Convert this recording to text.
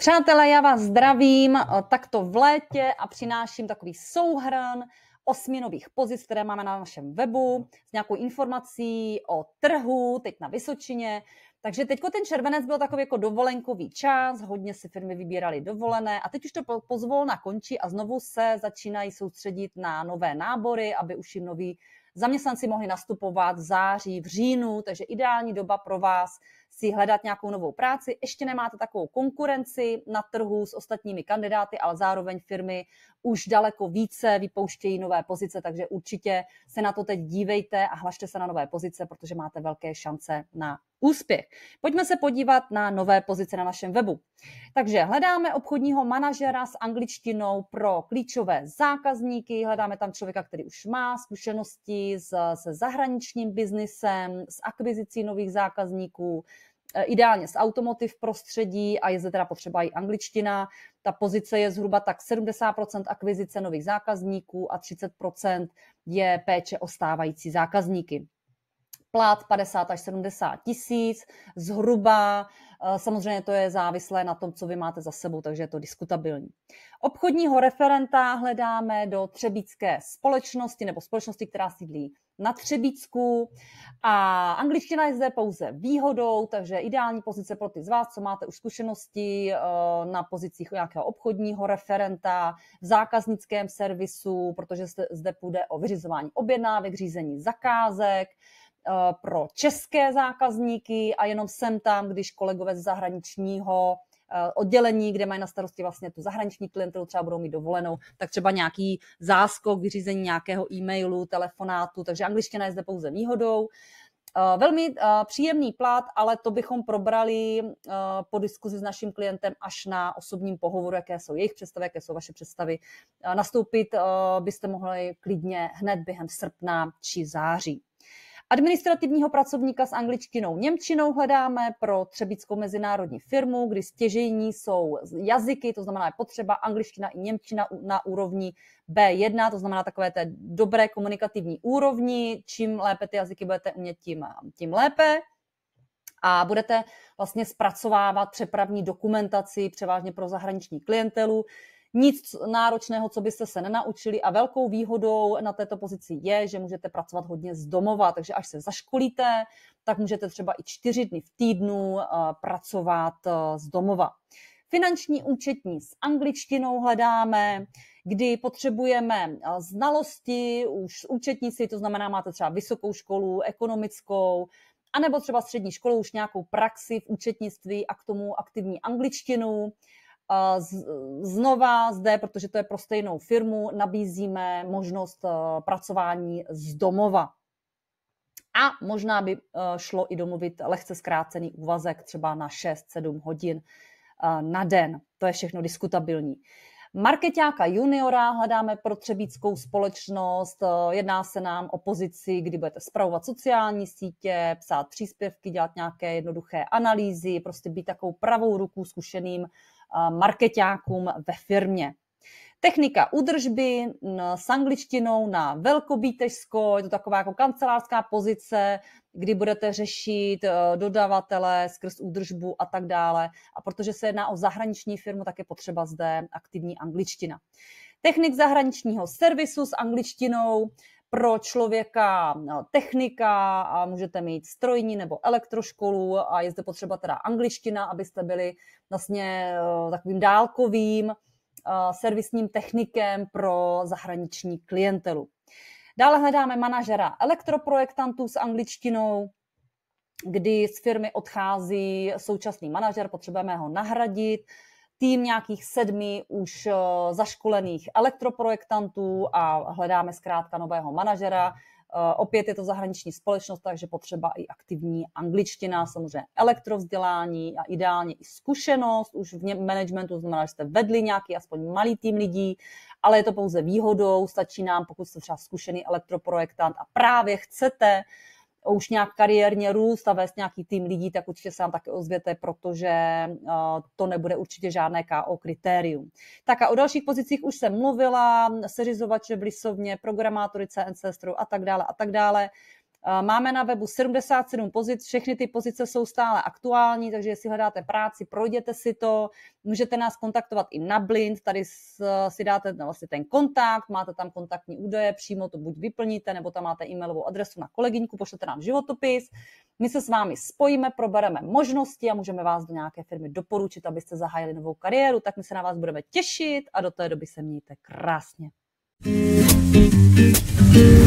Přátelé, já vás zdravím eh, takto v létě a přináším takový souhrn osmi nových pozic, které máme na našem webu, s nějakou informací o trhu, teď na Vysočině. Takže teď ten červenec byl takový jako dovolenkový čas, hodně si firmy vybíraly dovolené a teď už to pozvolna končí a znovu se začínají soustředit na nové nábory, aby už jim noví zaměstnanci mohli nastupovat v září, v říjnu, takže ideální doba pro vás – si hledat nějakou novou práci. Ještě nemáte takovou konkurenci na trhu s ostatními kandidáty, ale zároveň firmy už daleko více vypouštějí nové pozice, takže určitě se na to teď dívejte a hlašte se na nové pozice, protože máte velké šance na úspěch. Pojďme se podívat na nové pozice na našem webu. Takže hledáme obchodního manažera s angličtinou pro klíčové zákazníky, hledáme tam člověka, který už má zkušenosti s, se zahraničním biznisem, s akvizicí nových zákazníků, Eh, ideálně z automotiv prostředí a je zde teda potřeba i angličtina. Ta pozice je zhruba tak 70% akvizice nových zákazníků a 30% je péče o stávající zákazníky plat 50 až 70 tisíc zhruba. Eh, samozřejmě to je závislé na tom, co vy máte za sebou, takže je to diskutabilní. Obchodního referenta hledáme do třebícké společnosti nebo společnosti, která sídlí na Třebícku a angličtina je zde pouze výhodou, takže ideální pozice pro ty z vás, co máte už zkušenosti eh, na pozicích nějakého obchodního referenta, v zákaznickém servisu, protože zde půjde o vyřizování objednávek, řízení zakázek, Eh, pro české zákazníky a jenom jsem tam, když kolegové z zahraničního eh, oddělení, kde mají na starosti vlastně tu zahraniční klientelu, třeba budou mít dovolenou, tak třeba nějaký záskok, vyřízení nějakého e-mailu, telefonátu, takže angličtina je zde pouze výhodou. Eh, velmi příjemný plat, ale to bychom probrali po diskuzi s naším klientem až na osobním pohovoru, jaké jsou jejich představy, jaké jsou vaše představy. Nastoupit byste mohli klidně hned během srpna či září. Administrativního pracovníka s angličtinou Němčinou hledáme pro třebickou mezinárodní firmu, kdy stěžejní jsou jazyky, to znamená je potřeba angličtina i Němčina na úrovni B1, to znamená takové té dobré komunikativní úrovni, čím lépe ty jazyky budete umět, tím, tím lépe a budete vlastně zpracovávat přepravní dokumentaci převážně pro zahraniční klientelu, nic náročného, co byste se nenaučili a velkou výhodou na této pozici je, že můžete pracovat hodně z domova, takže až se zaškolíte, tak můžete třeba i čtyři dny v týdnu eh, pracovat eh, z domova finanční účetní s angličtinou hledáme, kdy potřebujeme eh, znalosti, už účetnici, to znamená máte třeba vysokou školu, ekonomickou, anebo třeba střední školu, už nějakou praxi v účetnictví a k tomu aktivní angličtinu. Znova zde, protože to je pro stejnou firmu, nabízíme možnost eh, pracování z domova. A možná by eh, šlo i domluvit lehce zkrácený úvazek, třeba na 6-7 hodin eh, na den. To je všechno diskutabilní. Marketáka juniora hledáme pro třebíckou společnost, jedná se nám o pozici, kdy budete zpravovat sociální sítě, psát příspěvky, dělat nějaké jednoduché analýzy, prostě být takovou pravou ruku zkušeným Eh, marketákům ve firmě. Technika údržby s angličtinou na velkobítežsko, je to taková jako kancelářská pozice, kdy budete řešit eh, dodavatele skrz údržbu a tak dále. A protože se jedná o zahraniční firmu, tak je potřeba zde aktivní angličtina. Technik zahraničního servisu s angličtinou, pro člověka no, technika a můžete mít strojní nebo elektroškolu a je zde potřeba teda angliština, abyste byli vlastně eh, takovým dálkovým eh, servisním technikem pro zahraniční klientelu. Dále hledáme manažera elektroprojektantů s angličtinou, kdy z firmy odchází současný manažer, potřebujeme ho nahradit, tým nějakých sedmi už eh, zaškolených elektroprojektantů a hledáme zkrátka nového manažera. Eh, opět je to zahraniční společnost, takže potřeba i aktivní angličtina, samozřejmě elektrovzdělání a ideálně i zkušenost. Už v managementu znamená, že jste vedli nějaký aspoň malý tým lidí, ale je to pouze výhodou. Stačí nám, pokud jste třeba zkušený elektroprojektant a právě chcete uh, už nějak kariérně růst a vést nějaký tým lidí, tak určitě se nám také ozvěte, protože eh, to nebude určitě žádné KO kritérium. Tak a o dalších pozicích už jsem mluvila, seřizovače v lisovně, programátory CNC a tak dále a tak dále. Eh, máme na webu 77 pozic, všechny ty pozice jsou stále aktuální, takže jestli hledáte práci, projděte si to, můžete nás kontaktovat i na Blind, tady si dáte vlastně ten kontakt, máte tam kontaktní údaje, přímo to buď vyplníte, nebo tam máte e-mailovou adresu na kolegyňku, pošlete nám životopis, my se s vámi spojíme, probereme možnosti a můžeme vás do nějaké firmy doporučit, abyste zahájili novou kariéru, tak my se na vás budeme těšit a do té doby se mějte krásně. thank you